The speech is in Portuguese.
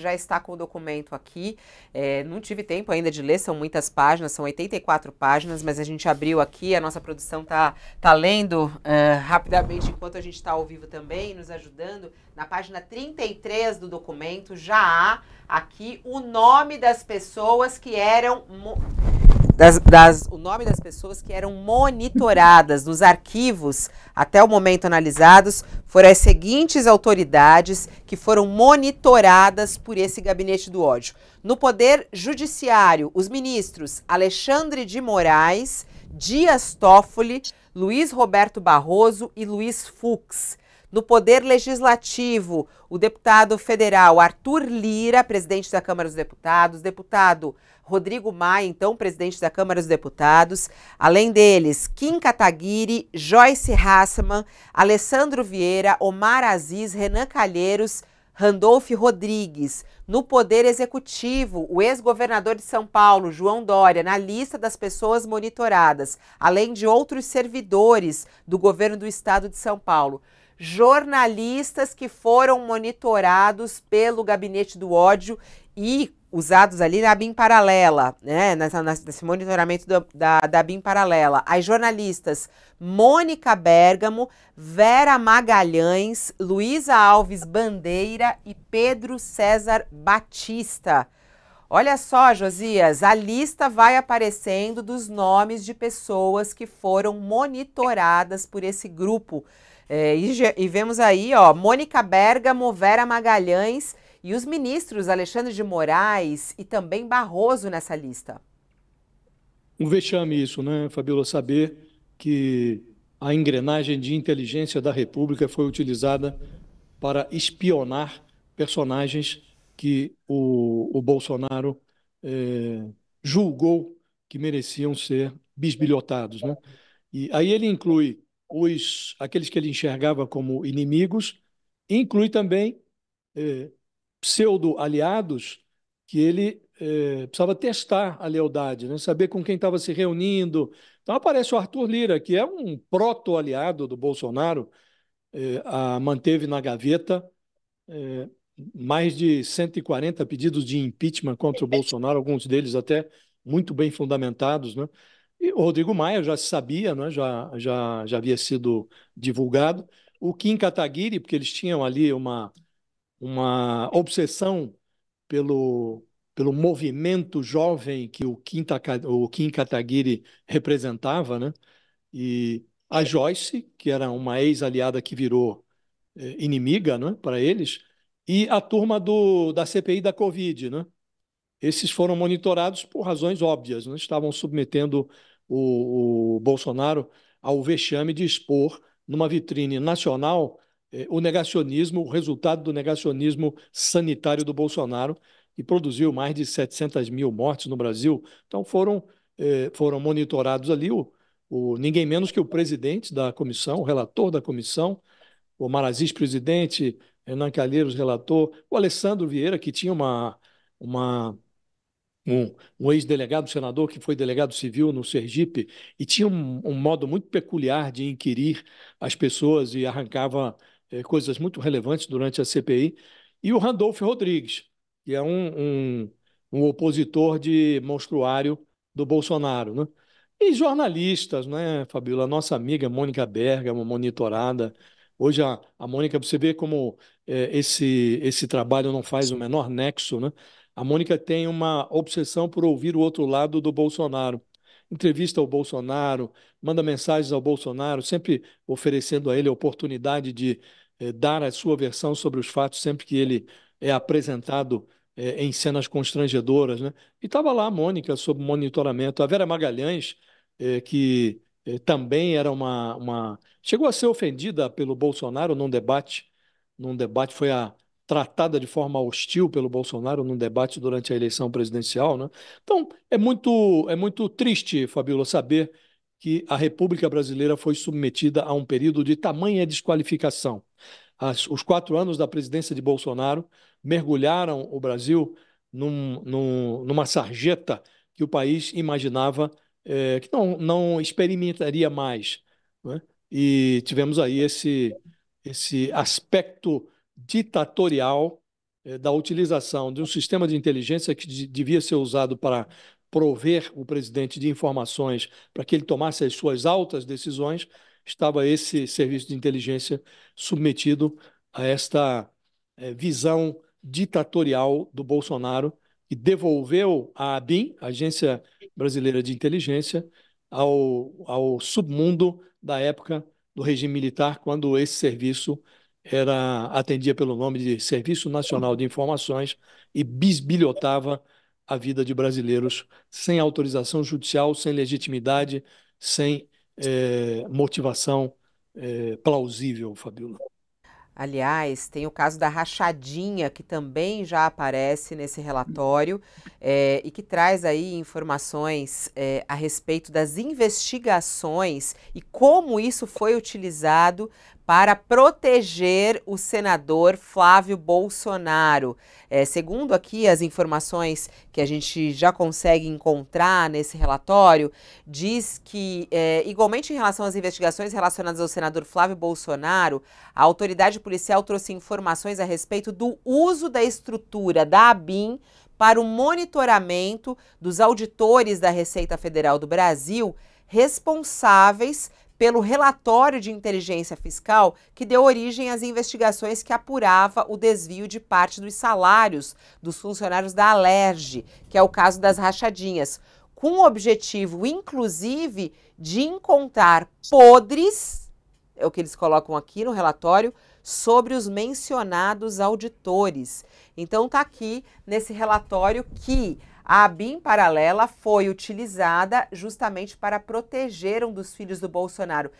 já está com o documento aqui. É, não tive tempo ainda de ler, são muitas páginas, são 84 páginas, mas a gente abriu aqui, a nossa produção está tá lendo uh, rapidamente enquanto a gente está ao vivo também, nos ajudando. Na página 33 do documento já há aqui o nome das pessoas que eram das, das, o nome das pessoas que eram monitoradas nos arquivos até o momento analisados foram as seguintes autoridades que foram monitoradas por esse gabinete do ódio. No Poder Judiciário, os ministros Alexandre de Moraes, Dias Toffoli, Luiz Roberto Barroso e Luiz Fux. No Poder Legislativo, o deputado federal Arthur Lira, presidente da Câmara dos Deputados, deputado Rodrigo Maia, então presidente da Câmara dos Deputados, além deles, Kim Kataguiri, Joyce Hasselman, Alessandro Vieira, Omar Aziz, Renan Calheiros, Randolph Rodrigues. No Poder Executivo, o ex-governador de São Paulo, João Dória, na lista das pessoas monitoradas, além de outros servidores do governo do estado de São Paulo jornalistas que foram monitorados pelo gabinete do ódio e usados ali na BIM paralela, né? Nessa, nesse monitoramento do, da, da BIM paralela. As jornalistas Mônica Bergamo, Vera Magalhães, Luísa Alves Bandeira e Pedro César Batista. Olha só, Josias, a lista vai aparecendo dos nomes de pessoas que foram monitoradas por esse grupo é, e, e, vemos aí, ó, Mônica Bergamo, Vera Magalhães e os ministros Alexandre de Moraes e também Barroso nessa lista. Um vexame isso, né, Fabíola, saber que a engrenagem de inteligência da República foi utilizada para espionar personagens que o, o Bolsonaro é, julgou que mereciam ser bisbilhotados. Né? E aí ele inclui os, aqueles que ele enxergava como inimigos, inclui também eh, pseudo-aliados que ele eh, precisava testar a lealdade, né? saber com quem estava se reunindo. Então aparece o Arthur Lira, que é um proto-aliado do Bolsonaro, eh, a manteve na gaveta eh, mais de 140 pedidos de impeachment contra o Bolsonaro, alguns deles até muito bem fundamentados, né? Rodrigo Maia já se sabia, né? já, já, já havia sido divulgado. O Kim Kataguiri, porque eles tinham ali uma, uma obsessão pelo, pelo movimento jovem que o Kim, Taka, o Kim Kataguiri representava, né? E a Joyce, que era uma ex-aliada que virou eh, inimiga né, para eles, e a turma do, da CPI da Covid, né? Esses foram monitorados por razões óbvias, não né? estavam submetendo o, o, Bolsonaro ao vexame de expor numa vitrine nacional eh, o negacionismo, o resultado do negacionismo sanitário do Bolsonaro, que produziu mais de 700 mil mortes no Brasil. Então foram, eh, foram monitorados ali o, o, ninguém menos que o presidente da comissão, o relator da comissão, o Marazis, presidente, Renan Calheiros, relator, o Alessandro Vieira, que tinha uma, uma um, um ex-delegado, senador, que foi delegado civil no Sergipe, e tinha um, um modo muito peculiar de inquirir as pessoas e arrancava eh, coisas muito relevantes durante a CPI, e o Randolfo Rodrigues, que é um, um, um opositor de monstruário do Bolsonaro, né? E jornalistas, né, Fabíola? Nossa amiga Mônica uma monitorada. Hoje a, a Mônica, você vê como é, esse, esse trabalho não faz o menor nexo, né? A Mônica tem uma obsessão por ouvir o outro lado do Bolsonaro. Entrevista ao Bolsonaro, manda mensagens ao Bolsonaro, sempre oferecendo a ele a oportunidade de eh, dar a sua versão sobre os fatos sempre que ele é apresentado eh, em cenas constrangedoras. Né? E estava lá a Mônica, sob monitoramento. A Vera Magalhães, eh, que eh, também era uma, uma. Chegou a ser ofendida pelo Bolsonaro num debate. Num debate, foi a tratada de forma hostil pelo Bolsonaro num debate durante a eleição presidencial. Né? Então, é muito, é muito triste, Fabíola, saber que a República Brasileira foi submetida a um período de tamanha desqualificação. As, os quatro anos da presidência de Bolsonaro mergulharam o Brasil num, num, numa sarjeta que o país imaginava é, que não, não experimentaria mais. Né? E tivemos aí esse, esse aspecto ditatorial eh, da utilização de um sistema de inteligência que devia ser usado para prover o presidente de informações para que ele tomasse as suas altas decisões, estava esse serviço de inteligência submetido a esta eh, visão ditatorial do Bolsonaro e devolveu a ABIN, Agência Brasileira de Inteligência, ao, ao submundo da época do regime militar, quando esse serviço era atendia pelo nome de Serviço Nacional de Informações e bisbilhotava a vida de brasileiros sem autorização judicial, sem legitimidade, sem é, motivação é, plausível, Fabiola. Aliás, tem o caso da rachadinha, que também já aparece nesse relatório é, e que traz aí informações é, a respeito das investigações e como isso foi utilizado para proteger o senador Flávio Bolsonaro. É, segundo aqui as informações que a gente já consegue encontrar nesse relatório, diz que, é, igualmente em relação às investigações relacionadas ao senador Flávio Bolsonaro, a autoridade policial trouxe informações a respeito do uso da estrutura da ABIN para o monitoramento dos auditores da Receita Federal do Brasil responsáveis pelo relatório de inteligência fiscal que deu origem às investigações que apurava o desvio de parte dos salários dos funcionários da Alerj, que é o caso das rachadinhas, com o objetivo, inclusive, de encontrar podres, é o que eles colocam aqui no relatório, sobre os mencionados auditores. Então está aqui nesse relatório que a ABIN paralela foi utilizada justamente para proteger um dos filhos do Bolsonaro.